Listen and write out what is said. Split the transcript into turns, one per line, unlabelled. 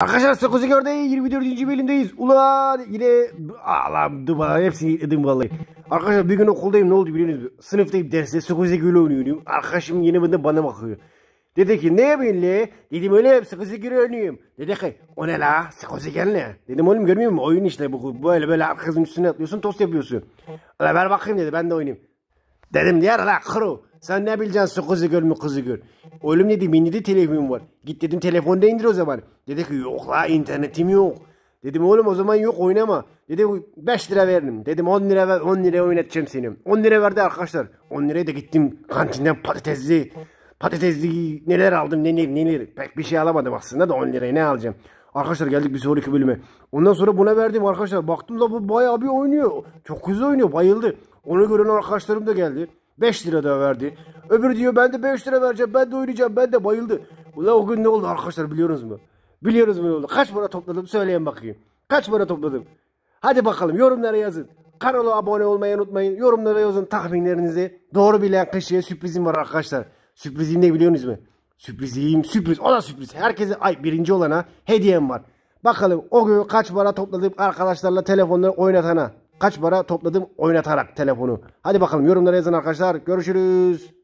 Arkadaşlar 9'u gördü 24. bölümdeyiz. Ulan yine ağlam duba hepsini dedim vallahi. Arkadaşlar bir gün okuldayım ne oldu biliyorsunuz Sınıftayım derste 9'u gülü oynuyorum. Arkadaşım yine bende bana bakıyor. Dedi ki ne yapıyorsun le? Dedim öyle 9'u gülü oynuyorum. Dedi ki o ne la 9'u gel ne? Dedim oğlum görmüyor musun oyun işte bu böyle böyle arkasının üstüne atlıyorsun tost yapıyorsun. Ulan ver bakayım dedi ben de oynayayım. Dedim diğer la kuru. Sen ne bileceksin su kızı gör mü kızı gör. Oğlum dedi de telefonum var. Git dedim telefonda indir o zaman. Dedi ki yok la internetim yok. Dedim oğlum o zaman yok oynama. Dedi 5 lira verdim. Dedim 10 lira ver 10 lira oynatacağım seni. 10 lira verdi arkadaşlar. 10 liraya da gittim kantinden patatesli patatesli neler aldım neler neler. Pek bir şey alamadım aslında da 10 liraya ne alacağım. Arkadaşlar geldik bir sonraki bölüme. Ondan sonra buna verdim arkadaşlar. Baktım da bu bayağı bir oynuyor. Çok güzel oynuyor bayıldı. Onu gören arkadaşlarım da geldi. 5 lira da verdi. Öbürü diyor ben de 5 lira vereceğim ben de oynayacağım ben de bayıldı. Ulan o gün ne oldu arkadaşlar biliyorsunuz mu? Biliyoruz mu ne oldu? Kaç para topladım söyleyin bakayım. Kaç para topladım? Hadi bakalım yorumlara yazın. Kanala abone olmayı unutmayın. Yorumlara yazın tahminlerinizi. Doğru bilen kişiye sürprizim var arkadaşlar. Sürprizim ne biliyorsunuz mu? Sürprizim sürpriz. O da sürpriz. Herkese ay birinci olana hediyem var. Bakalım o gün kaç para topladım arkadaşlarla telefonları oynatana kaç para topladım oynatarak telefonu. Hadi bakalım yorumlara yazın arkadaşlar. Görüşürüz.